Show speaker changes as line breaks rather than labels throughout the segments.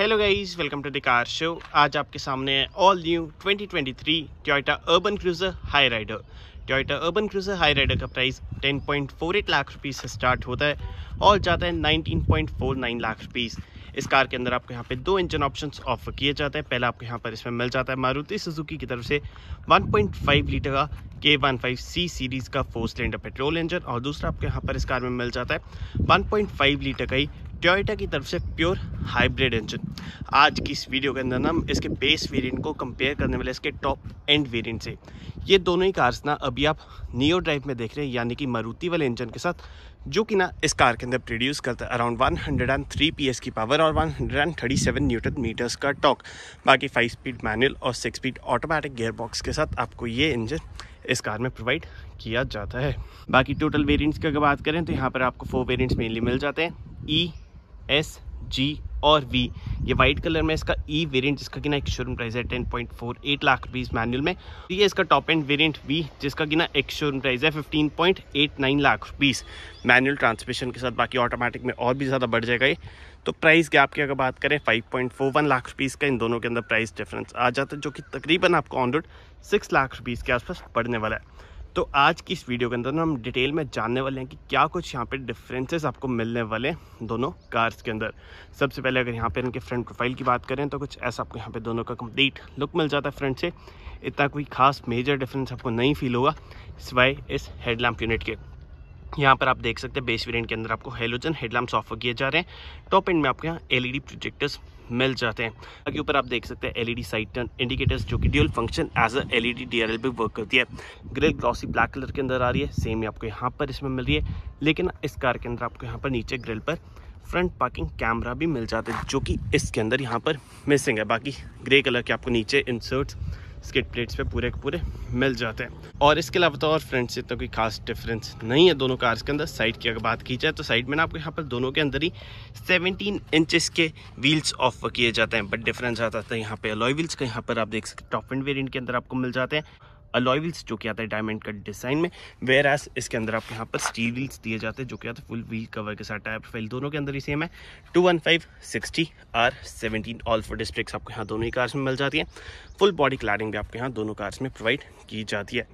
hello guys welcome to the car show आज आपके सामने है all new 2023 Toyota urban cruiser Hyryder Toyota urban cruiser Hyryder का price 10.48 lakh rupees से start होता है और जाता है 19.49 लाख रुपीस इस कार के अंदर आपको यहाँ पे दो इंजन ऑप्शंस ऑफर किए जाते हैं पहला आपको यहाँ पर इसमें मिल जाता है मारुति सुजुकी की तरफ से 1.5 लीटर का K one five C series का फोर सिलेंडर पेट्रोल इंजन और दूसरा आपको यहाँ पर इस कार में मिल जाता है 1.5 लीटर का ही टोयटा की तरफ से प्योर हाइब्रिड इंजन आज की इस वीडियो के अंदर ना हम इसके बेस वेरिएंट को कंपेयर करने वाले इसके टॉप एंड वेरिएंट से ये दोनों ही कार्स ना अभी आप नियो ड्राइव में देख रहे हैं यानी कि मारुति वाले इंजन के साथ जो कि ना इस कार के अंदर प्रोड्यूस करता है अराउंड 103 एस की पावर और 137 न्यूटन मीटर्स का टॉक बाकी फाइव स्पीड मैनुअल और सिक्स स्पीड ऑटोमेटिक गेयरबॉक्स के साथ आपको ये इंजन इस कार में प्रोवाइड किया जाता है बाकी टोटल वेरियंट्स की अगर बात करें तो यहाँ पर आपको फोर वेरियंट्स मेनली मिल जाते हैं ई e, एस जी और वी ये वाइट कलर में इसका ई e वेरिएंट जिसका ना एक शोरूम प्राइस है ten point four eight lakh rupees manual में तो ये इसका टॉप एंड वेरिएंट वी जिसका गिना एक शोरूम प्राइस है fifteen point eight nine lakh rupees manual transmission के साथ बाकी ऑटोमेटिक में और भी ज़्यादा बढ़ जाएगा ये तो प्राइस गैप की अगर बात करें five point four one lakh rupees का इन दोनों के अंदर प्राइस डिफरेंस आ जाता है जो कि तकरीबन आपको on road six lakh rupees के आसपास पड़ने वाला है तो आज की इस वीडियो के अंदर ना हम डिटेल में जानने वाले हैं कि क्या कुछ यहाँ पे डिफरेंसेस आपको मिलने वाले हैं दोनों कार्स के अंदर सबसे पहले अगर यहाँ पे इनके फ्रंट प्रोफाइल की बात करें तो कुछ ऐसा आपको यहाँ पे दोनों का कंप्लीट लुक मिल जाता है फ्रंट से इतना कोई खास मेजर डिफरेंस आपको नहीं फील होगा सिवाय इस हेडलैम्प यूनिट के यहाँ पर आप देख सकते हैं बेस वेरियंट के अंदर आपको हेलोजन हेडलैम्प्स ऑफर किए जा रहे हैं टॉप एंड में आपको यहाँ एलईडी प्रोजेक्टर्स मिल जाते हैं आगे ऊपर आप देख सकते हैं एलईडी साइड टर्न इंडिकेटर्स जो कि dual function as a LED DRL पे वर्क करती है ग्रिल ग्लॉसी ब्लैक कलर के अंदर आ रही है सेम ही आपको यहाँ पर इसमें मिल रही है लेकिन इस कार के अंदर आपको यहाँ पर नीचे ग्रिल पर फ्रंट पार्किंग कैमरा भी मिल जाता है जो कि इसके अंदर यहाँ पर मिसिंग है बाकी ग्रे कलर के आपको नीचे इंसर्ट्स स्किट प्लेट्स पे पूरे के पूरे मिल जाते हैं और इसके अलावा तो और फ्रंट से तो कोई खास डिफरेंस नहीं है दोनों कार्स के अंदर साइड की अगर बात की जाए तो साइड में ना आपको यहाँ पर दोनों के अंदर ही 17 इंचेस के व्हील्स ऑफ किए जाते हैं बट डिफरेंस आता था यहाँ पे अलॉय व्हील्स का यहाँ पर आप देख सकते टॉप एंड वेरियंट के अंदर आपको मिल जाते हैं अलॉय व्हील्स जो कि आता है डायमंड कट डिज़ाइन में वेयर एस इसके अंदर आपके यहाँ पर स्टील व्हील्स दिए जाते हैं जो कि आते फुल व्हील कवर के साथ टायर प्रोफाइल दोनों के अंदर ही सेम है two one five sixty R seventeen all four डिस्ट्रिक्स आपको यहाँ दोनों ही कार्स में मिल जाती है फुल बॉडी क्लाडिंग भी आपके यहाँ दोनों कार्स में प्रोवाइड की जाती है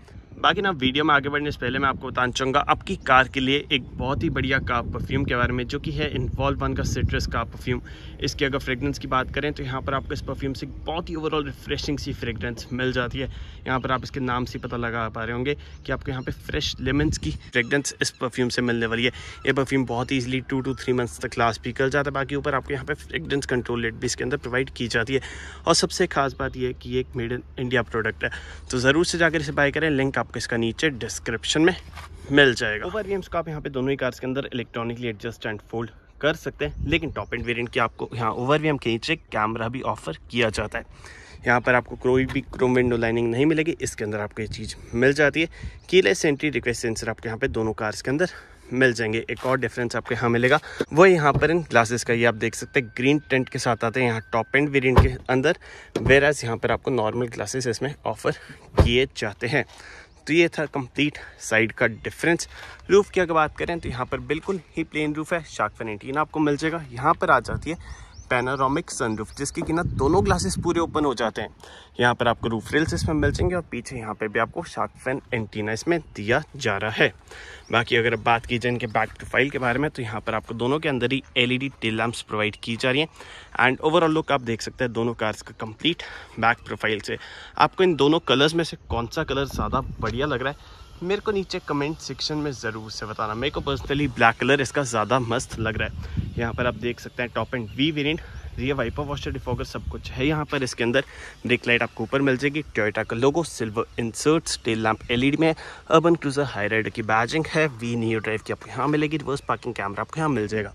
बाकी ना वीडियो में आगे बढ़ने से पहले मैं आपको बताना चाहूँगा आपकी कार के लिए एक बहुत ही बढ़िया कार परफ्यूम के बारे में जो कि है इन्वॉल्व वन का सिट्रस का परफ्यूम इसकी अगर फ्रेगरेंस की बात करें तो यहाँ पर आपको इस परफ्यूम से बहुत ही ओवरऑल रिफ्रेशिंग सी फ्रेगरेंस मिल जाती है यहाँ पर आप इसके नाम से पता लगा पा रहे होंगे कि आपको यहाँ पर फ्रेश लेमन्स की फ्रेगरेंस इस परफ्यूम से मिलने वाली है ये परफ्यूम बहुत ही easily two to three months तक लास्ट भी कर जाता है बाकी ऊपर आपको यहाँ पर फ्रेगरेंस कंट्रोल रेट भी इसके अंदर प्रोवाइड की जाती है और सबसे खास बात यह है कि एक मेड इन इंडिया प्रोडक्ट है तो ज़रूर से जाकर इसे बाय करें लिंक आप आपको इसका नीचे डिस्क्रिप्शन में मिल जाएगा ओवर गेम्स को आप यहाँ पे दोनों ही कार्स के अंदर इलेक्ट्रॉनिकली एडजस्ट एंड फोल्ड कर सकते हैं लेकिन टॉप एंड वेरिएंट की आपको यहाँ ओवर वीएम के नीचे कैमरा भी ऑफर किया जाता है यहाँ पर आपको कोई भी क्रोम विंडो लाइनिंग नहीं मिलेगी इसके अंदर आपको ये चीज़ मिल जाती है कीलेस एंट्री रिक्वेस्ट सेंसर आपको यहाँ पे दोनों कार्स के अंदर मिल जाएंगे एक और डिफरेंस आपको यहाँ मिलेगा वो यहाँ पर इन ग्लासेस का ये आप देख सकते हैं ग्रीन टेंट के साथ आते हैं यहाँ टॉप एंड वेरियंट के अंदर वेराज यहाँ पर आपको नॉर्मल ग्लासेस इसमें ऑफर किए जाते हैं तो ये था कंप्लीट साइड का डिफरेंस रूफ़ की अगर बात करें तो यहाँ पर बिल्कुल ही प्लेन रूफ़ है शार्क फेनेटीन आपको मिल जाएगा यहाँ पर आ जाती है पैनारोमिक सनरूफ जिसके कि ना दोनों ग्लासेस पूरे ओपन हो जाते हैं यहाँ पर आपको रूफ रेल्स इसमें मिल जाएंगे और पीछे यहाँ पे भी आपको शार्क फैन एंटीना इसमें दिया जा रहा है बाकी अगर बात की जाए इनके बैक प्रोफाइल के बारे में तो यहाँ पर आपको दोनों के अंदर ही एलईडी ई लैम्प्स प्रोवाइड की जा रही हैं एंड ओवरऑल लुक आप देख सकते हैं दोनों कार्स का कंप्लीट बैक प्रोफाइल से आपको इन दोनों कलर्स में से कौन सा कलर ज़्यादा बढ़िया लग रहा है मेरे को नीचे कमेंट सेक्शन में ज़रूर से बताना मेरे को पर्सनली ब्लैक कलर इसका ज़्यादा मस्त लग रहा है यहाँ पर आप देख सकते हैं टॉप एंड वी वेरियंट ये वाइपर वॉशर डिफॉगर सब कुछ है यहाँ पर इसके अंदर ब्रेक लाइट आपको ऊपर मिल जाएगी टोयोटा का logo silver inserts tail lamp LED में अर्बन क्रूजर हाई राइडर की बैजिंग है वी नियर ड्राइव की आपको यहाँ मिलेगी रिवर्स पार्किंग कैमरा आपको यहाँ मिल जाएगा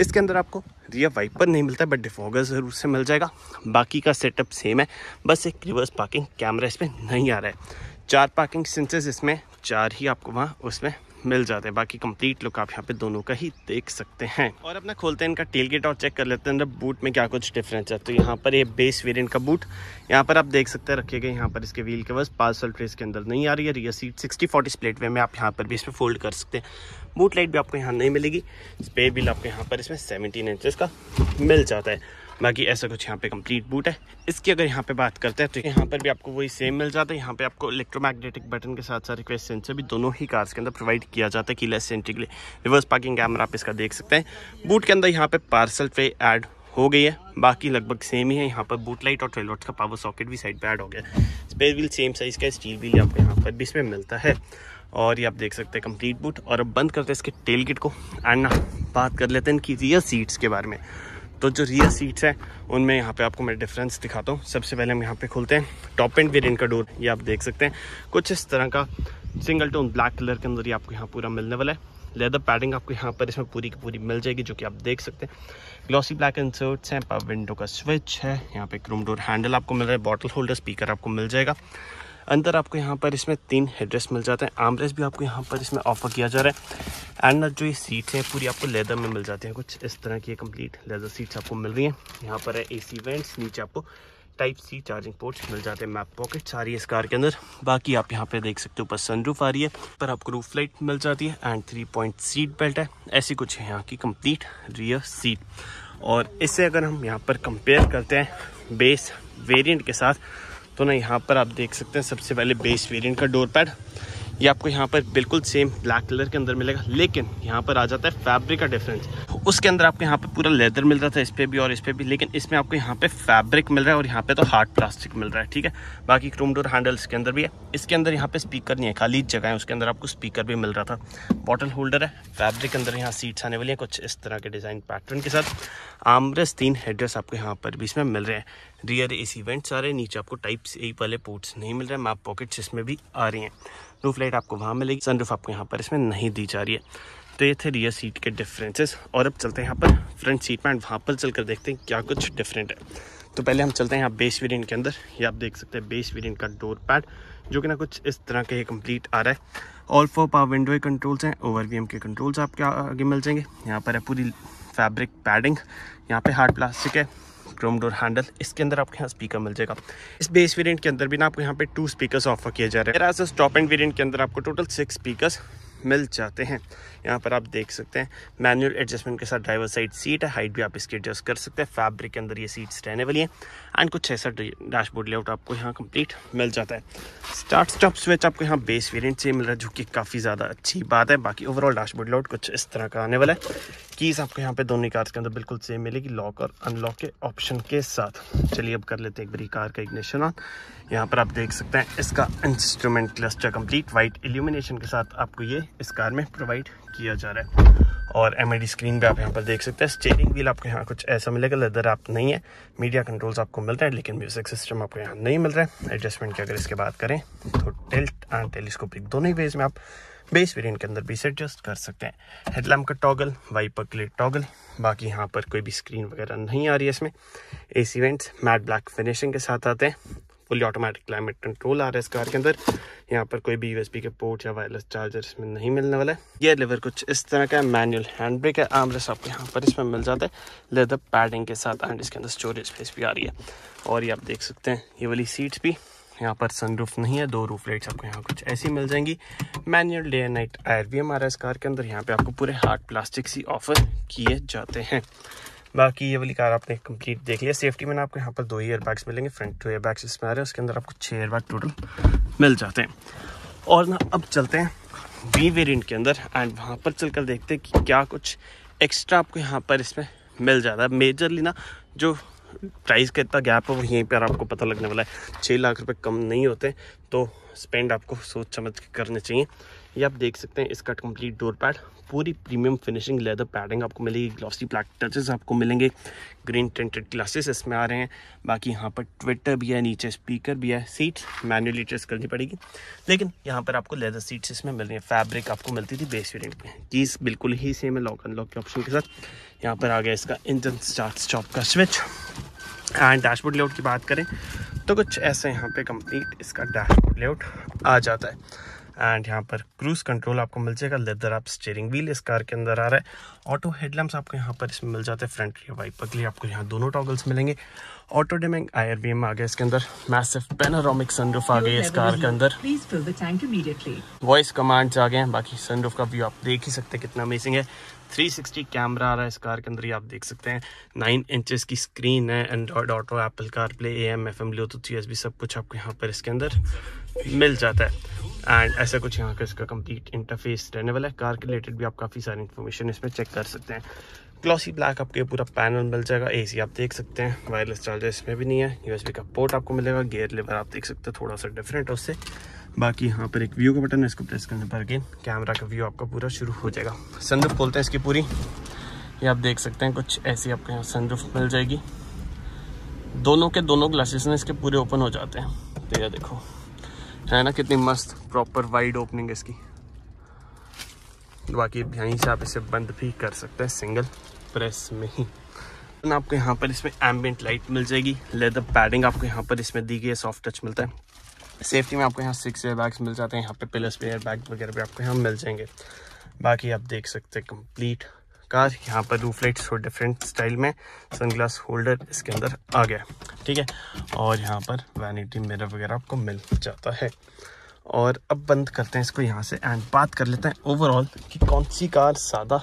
इसके अंदर आपको रियर वाइपर नहीं मिलता बट डिफॉगर ज़रूर से मिल जाएगा बाकी का सेटअप सेम है बस एक रिवर्स पार्किंग कैमरा इसमें नहीं आ रहा है चार पार्किंग सेंसेस इसमें चार ही आपको वहाँ उसमें मिल जाते हैं बाकी कंप्लीट लुक आप यहाँ पे दोनों का ही देख सकते हैं और अपना खोलते हैं इनका टेल गेट और चेक कर लेते हैं बूट मतलब में क्या कुछ डिफरेंस है तो यहाँ पर ये बेस वेरिएंट का बूट यहाँ पर आप देख सकते हैं रखे गए यहाँ पर इसके व्हील के बस पार्सल ट्रेस के अंदर नहीं आ रही है rear seat sixty forty split वे में आप यहाँ पर भी इसमें फोल्ड कर सकते हैं बूट लाइट भी आपको यहाँ नहीं मिलेगी स्पे बिल आपको यहाँ पर इसमें सेवनटीन इंचज का मिल जाता है बाकी ऐसा कुछ यहाँ पे कंप्लीट बूट है इसकी अगर यहाँ पे बात करते हैं तो यहाँ पर भी आपको वही सेम मिल जाता है यहाँ पे आपको इलेक्ट्रोमैग्नेटिक बटन के साथ साथ रिक्वेस्ट सेंसर भी दोनों ही कार्स के अंदर प्रोवाइड किया जाता है कीलेस सेंट्री के लिए रिवर्स पार्किंग कैमरा आप इसका देख सकते हैं बूट के अंदर यहाँ पे पार्सल पे ऐड हो गई है बाकी लगभग सेम ही है यहाँ पर बूट लाइट और ट्रेलॉट का पावर सॉकेट भी साइड पर ऐड हो गया स्पेयर व्हील सेम साइज़ का स्टील व्हील आपको यहाँ पर भी इसमें मिलता है और ये आप देख सकते हैं कंप्लीट बूट और अब बंद करते हैं इसके टेल किट को एंड ना बात कर लेते हैं इनकी रियर सीट्स के बारे में तो जो रियर सीट्स हैं उनमें यहाँ पे आपको मैं डिफरेंस दिखाता हूँ सबसे पहले हम यहाँ पे खुलते हैं टॉप एंड वेरियंट का डोर ये आप देख सकते हैं कुछ इस तरह का सिंगल टोन ब्लैक कलर के अंदर ये आपको यहाँ पूरा मिलने वाला है लेदर पैडिंग आपको यहाँ पर इसमें पूरी की पूरी मिल जाएगी जो कि आप देख सकते हैं ग्लॉसी ब्लैक इंसर्ट्स हैं पावर विंडो का स्विच है यहाँ पे क्रोम डोर हैंडल आपको मिल रहा है बॉटल होल्डर स्पीकर आपको मिल जाएगा अंदर आपको यहाँ पर इसमें तीन हेडरेस्ट मिल जाते हैं आमरेस भी आपको यहाँ पर इसमें ऑफर किया जा रहा है एंड जो ये सीट है पूरी आपको लेदर में मिल जाती है कुछ इस तरह की कंप्लीट लेदर सीट्स आपको मिल रही हैं यहाँ पर है ए सी वेंट्स नीचे आपको टाइप सी चार्जिंग पोर्ट्स मिल जाते हैं मैप पॉकेट्स आ रही है इस कार के अंदर बाकी आप यहाँ पे देख सकते हो ऊपर सनरूफ आ रही है पर आपको रूफ लाइट मिल जाती है and three point seat belt है ऐसी कुछ है यहाँ की कंप्लीट रियर सीट और इससे अगर हम यहाँ पर कंपेयर करते हैं बेस वेरिएंट के साथ तो ना यहाँ पर आप देख सकते हैं सबसे पहले बेस वेरिएंट का डोर पैड ये आपको यहाँ पर बिल्कुल सेम ब्लैक कलर के अंदर मिलेगा लेकिन यहाँ पर आ जाता है फैब्रिक का डिफरेंस उसके अंदर आपको यहाँ पर पूरा लेदर मिल रहा था इस पर भी और इस पर भी लेकिन इसमें आपको यहाँ पे फैब्रिक मिल रहा है और यहाँ पे तो हार्ड प्लास्टिक मिल रहा है ठीक है बाकी क्रोम डोर हैंडल इसके अंदर भी है इसके अंदर यहाँ पे स्पीकर नहीं है खाली जगह है उसके अंदर आपको स्पीकर भी मिल रहा था बॉटल होल्डर है फैब्रिक के अंदर यहाँ सीट्स आने वाली हैं कुछ इस तरह के डिज़ाइन पैटर्न के साथ आमरस तीन हेड्रेस आपको यहाँ पर भी इसमें मिल रहे हैं रियर एसी वेंट्स आ रहे हैं नीचे आपको टाइप ए वाले पोर्ट्स नहीं मिल रहे हैं मैप पॉकेट्स इसमें भी आ रही हैं रूफ लाइट आपको वहाँ मिलेगी सनरूफ आपको यहाँ पर इसमें नहीं दी जा रही है तो ये थे रियर सीट के डिफरेंसेस और अब चलते हैं यहाँ पर फ्रंट सीट पैंट वहाँ पर कर देखते हैं क्या कुछ डिफरेंट है तो पहले हम चलते हैं यहाँ बेस वेरियंट के अंदर ये आप देख सकते हैं बेस वेरियंट का डोर पैड जो कि ना कुछ इस तरह के कम्प्लीट आ रहा है all four power window controls हैं ओवर वी के कंट्रोल्स आपके आगे मिल जाएंगे यहाँ पर है पूरी फैब्रिक पैडिंग यहाँ पे हार्ड प्लास्टिक है क्रोम डोर हैंडल इसके अंदर आपको यहाँ स्पीकर मिल जाएगा इस बेस वेरियंट के अंदर भी ना आपको यहाँ पे टू स्पीकर्स ऑफर किए जा रहे हैं स्टॉप एंड वेरियंट के अंदर आपको टोटल सिक्स स्पीकर्स मिल जाते हैं यहाँ पर आप देख सकते हैं मैनुअल एडजस्टमेंट के साथ ड्राइवर साइड सीट है हाइट भी आप इसकी एडजस्ट कर सकते हैं फैब्रिक के अंदर ये सीट्स रहने वाली हैं एंड कुछ ऐसा डैशबोर्ड लेआउट आपको यहाँ कंप्लीट मिल जाता है स्टार्ट स्टॉप स्विच आपको यहाँ बेस वेरियंट से मिल रहा है जो कि काफ़ी ज़्यादा अच्छी बात है बाकी ओवरऑल डैशबोर्ड लेआउट कुछ इस तरह का आने वाला है कीज़ आपको यहाँ पे दोनों कार्स के अंदर बिल्कुल सेम मिलेगी लॉक और अनलॉक के ऑप्शन के साथ चलिए अब कर लेते हैं एक बड़ी कार का इग्निशन ऑन यहाँ पर आप देख सकते हैं इसका instrument cluster complete white illumination के साथ आपको ये इस कार में प्रोवाइड किया जा रहा है और एम स्क्रीन भी आप यहाँ पर देख सकते हैं स्टेयरिंग व्हील आपको यहाँ कुछ ऐसा मिलेगा लेदर आप नहीं है मीडिया कंट्रोल्स आपको मिल रहा है लेकिन म्यूजिक सिस्टम आपको यहाँ नहीं मिल रहा है एडजस्टमेंट की अगर इसके बात करें तो टेल्ट एंड टेलीस्कोपिक दोनों ही वेज में आप बेस वेरियंट के अंदर भी इसे एडजस्ट कर सकते हैं हेडलैम्प का टॉगल वाइपर पर क्लेट टॉगल बाकी यहाँ पर कोई भी स्क्रीन वगैरह नहीं आ रही है इसमें A C matte black finishing के साथ आते हैं फुली ऑटोमेटिक क्लाइमेट कंट्रोल आ रहा है इस कार के अंदर यहाँ पर कोई भी यूएसबी के पोर्ट या वायरलेस चार्जर इसमें नहीं मिलने वाला है ये लेवर कुछ इस तरह का मैनुअल हैंड ब्रेक है आमरेस आपको यहाँ पर इसमें मिल जाता है लेदर पैडिंग के साथ एंड इसके अंदर स्टोरेज स्पेस भी आ रही है और ये आप देख सकते हैं ये वाली सीट्स भी यहाँ पर सनरूफ नहीं है दो रूफ लाइट्स आपको यहाँ कुछ ऐसी मिल जाएंगी manual day and night IRVM भी हमारा इस कार के अंदर यहाँ पे आपको पूरे हार्ड प्लास्टिक सी ऑफर किए जाते हैं बाकी ये वाली कार आपने कंप्लीट देख लिया सेफ्टी में आपको यहाँ पर दो ही बैग्स मिलेंगे फ्रंट टू बैग्स इसमें आ रहे हैं उसके अंदर आपको छः बैग टोटल मिल जाते हैं और ना अब चलते हैं बी वेरियंट के अंदर एंड वहाँ पर चल कर देखते हैं कि क्या कुछ एक्स्ट्रा आपको यहाँ पर इसमें मिल जाता है मेजरली ना जो प्राइस का इतना गैप है वो यहीं पर आपको पता लगने वाला है छः लाख रुपए कम नहीं होते तो स्पेंड आपको सोच समझ के करने चाहिए ये आप देख सकते हैं इसका कंप्लीट डोर पैड पूरी प्रीमियम फिनिशिंग लेदर पैडिंग आपको मिलेगी ग्लॉसी ब्लैक टचेस आपको मिलेंगे ग्रीन टेंटेड ग्लासेस इसमें आ रहे हैं बाकी यहाँ पर ट्विटर भी है नीचे स्पीकर भी है सीट मैनुअली ट्रेस करनी पड़ेगी लेकिन यहाँ पर आपको लेदर सीट्स इसमें मिल रही है फैब्रिक आपको मिलती थी बेस वेरियंट में चीज़ बिल्कुल ही सेम है लॉक अनलॉक के ऑप्शन के साथ यहाँ पर आ गया इसका इंजन स्टार्ट स्टॉप का स्विच एंड डैशबोर्ड लेआउट की बात करें तो कुछ ऐसे यहाँ पे कंप्लीट इसका डैशबोर्ड लेआउट आ जाता है एंड यहाँ पर क्रूज कंट्रोल आपको मिल जाएगा लेदर आप स्टेयरिंग व्हील इस कार के अंदर आ रहा है ऑटो हेडलैम्प्स आपको यहाँ पर इसमें मिल जाते हैं फ्रंट रियर वाइपर के लिए आपको यहाँ दोनों टॉगल्स मिलेंगे ऑटो डेमिंग आयर बी आ गया इसके अंदर मैसिव पेनारोमिक सनरूफ आ गई इस कार के अंदर वॉइस कमांड्स आ गए हैं बाकी सनरूफ का व्यू आप देख ही सकते हैं कितना अमेजिंग है 360 कैमरा आ रहा है इस कार के अंदर ही आप देख सकते हैं नाइन इंचेस की स्क्रीन है Android Auto Apple CarPlay A M F M Bluetooth बी सब कुछ आपको यहाँ पर इसके अंदर मिल जाता है एंड ऐसा कुछ यहाँ का इसका कंप्लीट इंटरफेस रहने वाला है कार के रिलेटेड भी आप काफ़ी सारी इन्फॉर्मेशन इसमें चेक कर सकते हैं क्लॉसी ब्लैक आपके पूरा पैनल मिल जाएगा एसी आप देख सकते हैं वायरलेस चार्जर इसमें भी नहीं है यूएसबी का पोर्ट आपको मिलेगा गियर लेवर आप देख सकते हैं थोड़ा सा डिफरेंट है उससे बाकी यहाँ पर एक व्यू का बटन है इसको प्रेस करने पर अगेन कैमरा का व्यू आपका पूरा शुरू हो जाएगा संदूफ खोलते हैं इसकी पूरी ये आप देख सकते हैं कुछ ऐसी आपको यहाँ संदूफ मिल जाएगी दोनों के दोनों ग्लासेस ना इसके पूरे ओपन हो जाते हैं तो यह देखो है ना कितनी मस्त प्रॉपर वाइड ओपनिंग है इसकी बाकी यहीं से आप इसे बंद भी कर सकते हैं सिंगल प्रेस में ही आपको यहाँ पर इसमें एम्बेंट लाइट मिल जाएगी लेदर पैडिंग आपको यहाँ पर इसमें दी गई है सॉफ्ट टच मिलता है सेफ्टी में आपको यहाँ सिक्स एयर बैग्स मिल जाते हैं यहाँ पे प्लस एयर बैग वगैरह भी आपको यहाँ मिल जाएंगे बाकी आप देख सकते हैं कंप्लीट कार यहाँ पर रूफ लाइट्स और डिफरेंट स्टाइल में सनग्लास होल्डर इसके अंदर आ गया ठीक है और यहाँ पर वैनिटी मिरर वगैरह आपको मिल जाता है और अब बंद करते हैं इसको यहाँ से एंड बात कर लेते हैं ओवरऑल कि कौन सी कार ज़्यादा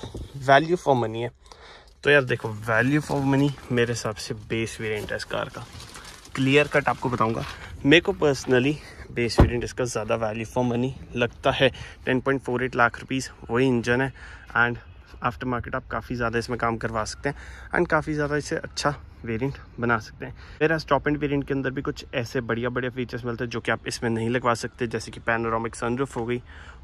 वैल्यू फॉर मनी है तो यार देखो वैल्यू फॉर मनी मेरे हिसाब से बेस वेरियंट है इस कार का क्लियर कट आपको बताऊँगा मेरे को पर्सनली बेस वेरियंट इसका ज़्यादा वैल्यू फॉर मनी लगता है 10.48 लाख रुपीज़ वही इंजन है एंड आफ्टर मार्केट आप काफ़ी ज़्यादा इसमें काम करवा सकते हैं एंड काफ़ी ज़्यादा इसे अच्छा वेरिएंट बना सकते हैं मेरा स्टॉप एंड वेरिएंट के अंदर भी कुछ ऐसे बढ़िया बढ़िया फीचर्स मिलते हैं जो कि आप इसमें नहीं लगवा सकते जैसे कि पैनोरामिक सनरूफ हो गई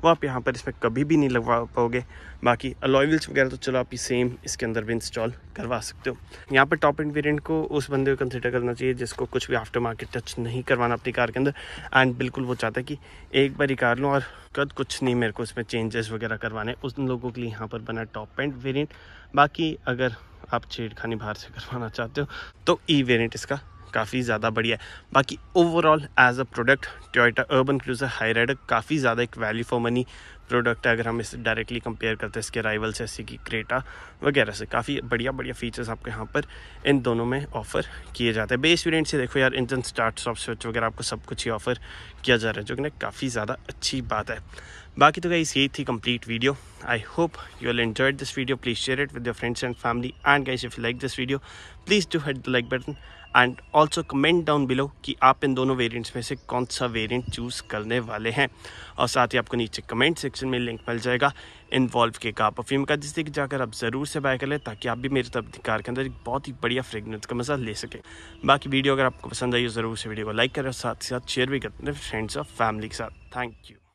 वो आप यहाँ पर इसमें कभी भी नहीं लगवा पाओगे बाकी अलॉयल्स वगैरह तो चलो आप ये सेम इसके अंदर भी इंस्टॉल करवा सकते हो यहाँ पर टॉप एंड वेरियंट को उस बंदे को कंसिडर करना चाहिए जिसको कुछ भी आफ्टर मार्केट टच नहीं करवाना अपनी कार के अंदर एंड बिल्कुल वो चाहता है कि एक बार ही कार लूँ और कद कुछ नहीं मेरे को इसमें चेंजेस वगैरह करवाने उन लोगों के लिए यहाँ पर बना टॉप एंड वेरियंट बाकी अगर आप छेड़खानी बाहर से करवाना चाहते हो तो ई वेरियंट इसका काफ़ी ज़्यादा बढ़िया है बाकी overall as a product Toyota Urban Cruiser हाई काफ़ी ज़्यादा एक वैल्यू फॉर मनी प्रोडक्ट है अगर हम इसे डायरेक्टली कंपेयर करते हैं इसके राइवल से जैसे कि क्रेटा वगैरह से काफ़ी बढ़िया बढ़िया फीचर्स आपके यहाँ पर इन दोनों में ऑफर किए जाते हैं बेस वेरियंट से देखो यार इंजन स्टार्ट सॉफ्ट स्विच वगैरह आपको सब कुछ ही ऑफर किया जा रहा है जो कि काफ़ी ज़्यादा अच्छी बात है बाकी तो गाइस यही थी complete video I hope you will enjoy this video please share it with your friends and family and guys if you like this video please do hit the like button and also comment down below कि आप इन दोनों variants में से कौन सा variant choose करने वाले हैं और साथ ही आपको नीचे कमेंट सेक्शन में लिंक मिल जाएगा इन्वॉल्व के का परफ्यूम का जिससे कि जाकर आप ज़रूर से बाय कर लें ताकि आप भी मेरे कार के अंदर एक बहुत ही बढ़िया फ्रेगनेंस का मज़ा ले सकें बाकी वीडियो अगर आपको पसंद आई हो ज़रूर से वीडियो को लाइक करें और साथ ही साथ शेयर भी करते हैं फ्रेंड्स और फैमिली के साथ थैंक यू